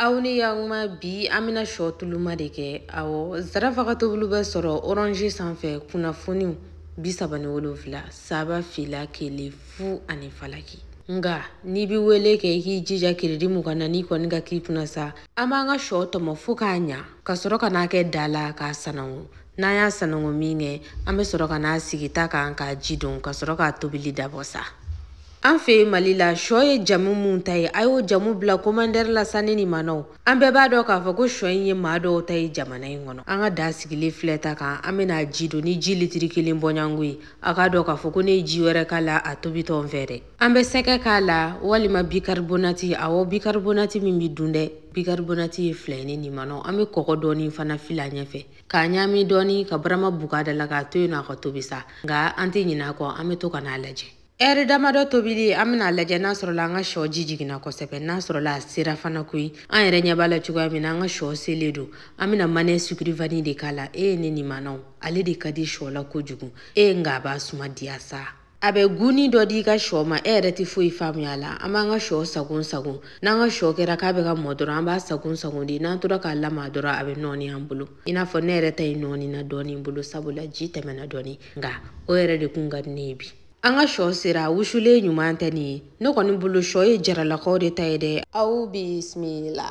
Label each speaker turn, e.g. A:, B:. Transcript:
A: aw ni yaguma bi an bena shɔ tuluma de kɛ awɔ zarafaga tobulu bɛ sɔrɔ orange sanfɛ kunnafoniw bisaba ni wolonfila saba fila kelen fu
B: ani falaki
A: nga n'i bi wele kɛ i k'i jija kiridi muga na n'i kɔni ka k'i kunna sa an b'an ka shɔ tɔmɔ fɔɔ k'a ɲa ka sɔrɔ ka n'a kɛ da la k'a sanango n'an y'a sanango min kɛ an be sɔrɔ ka n'a sigi ta kan k'a ji don ka sɔrɔ k'a tobili dabɔ sa an fɛ mali la shɔ ye jamu mun ta ye a y'o jamu bila komandɛri la sanni ni manaw an bɛɛ b'a dɔn k'a fɔ ko shɔ in ye maa dɔw ta ye jamana in kɔnɔ an ka da sigilen filɛ ta kan an bena ji don ni ji litiri kelen bɔɲango ye a k'a dɔn k'a fɔ ko ne ye ji wɛrɛ k'a la a tobitɔn fɛ dɛ an bɛ sɛgɛ k'a la walima bikaribonati awɔ bikaribonati min bi dun dɛ bikaribonati ye filɛ ni nimanaw an be kɔgɔ dɔɔni fana fila ɲɛfɛ k'a ɲaami dɔɔni ka barama buga da la k'a to yen nɔ a ka tobi sa nga an tɛ ɲina kɔ an be to ka n'a lajɛ ɛri damadɔ tobili an bena lajɛ n'a sɔrɔla an ka sɔ ji jigina kosɛbɛ n'a sɔrɔla a sera fana koyi an yɛrɛ ɲɛ b'a la cogoya min na an ka sɔ sele do an bena manɛ sukurivani de k'a la e ye ne nimanaw ale de ka di sɔ la kojugu e ye nga a b'a suma diya sa a bɛ guni dɔ di i ka sɔ ma e yɛrɛ tɛ foyi faamuya la an b'an ka sɔ sagon sagon n'an ka sɔ kɛra k'a bɛ ka mɔ dɔrɔn an b'a sagon sagon de n'an tora k'a lama dɔrɔn a bɛ nɔɔni an bolo i n'a fɔ ne yɛrɛ ta ye nɔɔni na dɔɔni bolo sabula ji tɛmɛna dɔɔni nka o yɛrɛ de kun ka di ne ye bi an ka sɔ sera wusulen
B: ɲuman tɛ nin ye ne kɔni bolo sɔ ye jaralakaw de ta ye dɛ aw bisimila